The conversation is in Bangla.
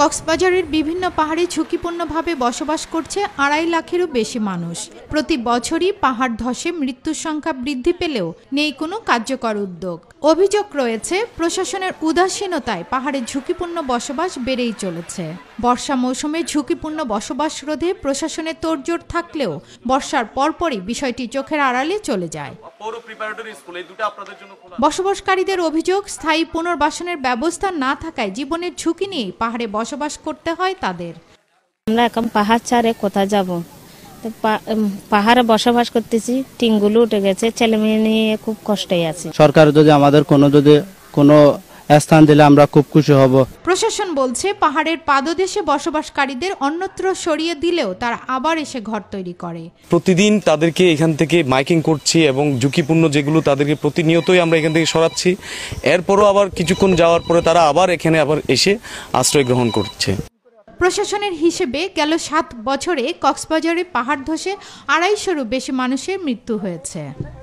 কক্সবাজারের বিভিন্ন পাহাড়ে ঝুঁকিপূর্ণভাবে বসবাস করছে আড়াই লাখেরও বেশি মানুষ প্রতি বছরই পাহাড় ধসে মৃত্যুর সংখ্যা বৃদ্ধি পেলেও নেই কোনো কার্যকর উদ্যোগ অভিযোগ রয়েছে প্রশাসনের উদাসীনতায় পাহাড়ে ঝুঁকিপূর্ণ বসবাস বেড়েই চলেছে বর্ষা মৌসুমে ঝুঁকিপূর্ণ বসবাস রোধে প্রশাসনের তোড়জোড় থাকলেও বর্ষার পরপরই বিষয়টি চোখের আড়ালে চলে যায় বসবাসকারীদের অভিযোগ স্থায়ী পুনর্বাসনের ব্যবস্থা না থাকায় জীবনের ঝুঁকি নিয়ে পাহাড়ে বসবাস বসবাস করতে হয় তাদের আমরা এখন পাহাড় ছাড়ে কোথা যাব তো পাহাড়ে বসবাস করতেছি টিংগুলো উঠে গেছে ছেলে মেয়ে নিয়ে খুব কষ্টে আছে সরকার যদি আমাদের কোনো যদি কোনো স্থান দিলে আমরা খুব খুশি হব প্রশাসন বলছে পাহাড়ের পাদদেশে বসবাসকারীদের অন্যত্র সরিয়ে দিলেও তারা আবার এসে ঘর তৈরি করে প্রতিদিন তাদেরকে এখান থেকে মাইকিং করছি এবং ঝুঁকিপূর্ণ যেগুলো তাদেরকে প্রতিনিয়তই আমরা এখান থেকে সরাচ্ছি এরপরও আবার কিছুক্ষণ যাওয়ার পরে তারা আবার এখানে আবার এসে আশ্রয় গ্রহণ করছে প্রশাসনের হিসেবে গেল সাত বছরে কক্সবাজারে পাহাড় ধসে আড়াইশোরও বেশি মানুষের মৃত্যু হয়েছে